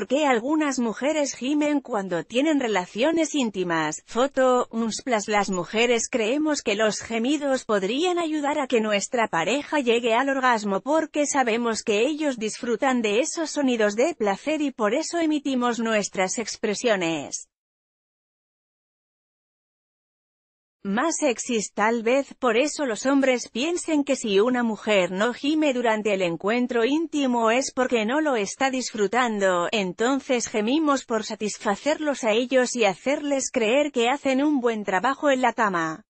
por qué algunas mujeres gimen cuando tienen relaciones íntimas. Foto, unsplas Las mujeres creemos que los gemidos podrían ayudar a que nuestra pareja llegue al orgasmo porque sabemos que ellos disfrutan de esos sonidos de placer y por eso emitimos nuestras expresiones. más sexys tal vez por eso los hombres piensen que si una mujer no gime durante el encuentro íntimo es porque no lo está disfrutando, entonces gemimos por satisfacerlos a ellos y hacerles creer que hacen un buen trabajo en la cama.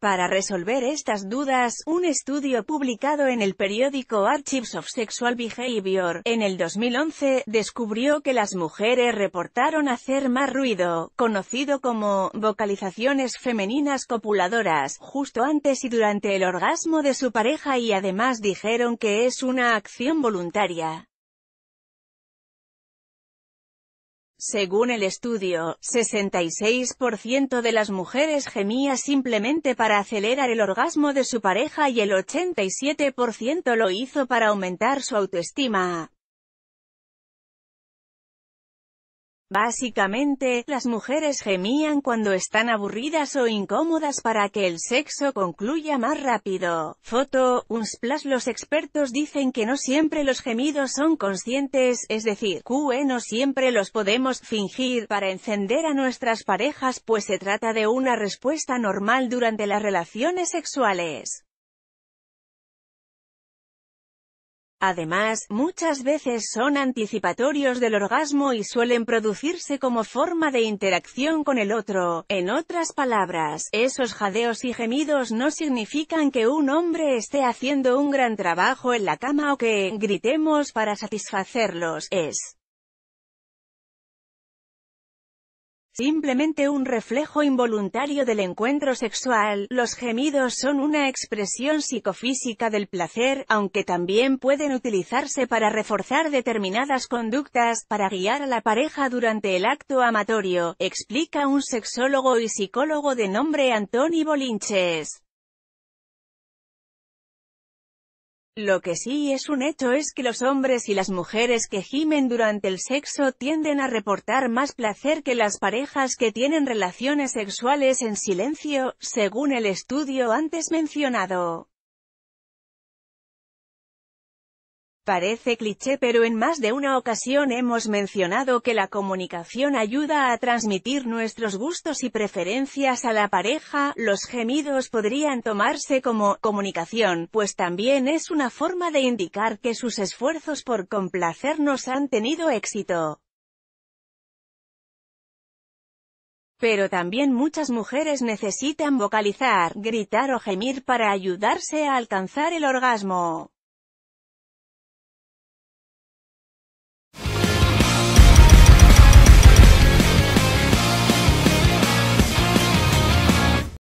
Para resolver estas dudas, un estudio publicado en el periódico Archives of Sexual Behavior, en el 2011, descubrió que las mujeres reportaron hacer más ruido, conocido como vocalizaciones femeninas copuladoras, justo antes y durante el orgasmo de su pareja y además dijeron que es una acción voluntaria. Según el estudio, 66% de las mujeres gemía simplemente para acelerar el orgasmo de su pareja y el 87% lo hizo para aumentar su autoestima. Básicamente, las mujeres gemían cuando están aburridas o incómodas para que el sexo concluya más rápido. Foto, unsplash Los expertos dicen que no siempre los gemidos son conscientes, es decir, que no siempre los podemos fingir para encender a nuestras parejas pues se trata de una respuesta normal durante las relaciones sexuales. Además, muchas veces son anticipatorios del orgasmo y suelen producirse como forma de interacción con el otro. En otras palabras, esos jadeos y gemidos no significan que un hombre esté haciendo un gran trabajo en la cama o que gritemos para satisfacerlos, es simplemente un reflejo involuntario del encuentro sexual, los gemidos son una expresión psicofísica del placer, aunque también pueden utilizarse para reforzar determinadas conductas, para guiar a la pareja durante el acto amatorio, explica un sexólogo y psicólogo de nombre Antoni Bolinches. Lo que sí es un hecho es que los hombres y las mujeres que gimen durante el sexo tienden a reportar más placer que las parejas que tienen relaciones sexuales en silencio, según el estudio antes mencionado. Parece cliché pero en más de una ocasión hemos mencionado que la comunicación ayuda a transmitir nuestros gustos y preferencias a la pareja, los gemidos podrían tomarse como comunicación, pues también es una forma de indicar que sus esfuerzos por complacernos han tenido éxito. Pero también muchas mujeres necesitan vocalizar, gritar o gemir para ayudarse a alcanzar el orgasmo.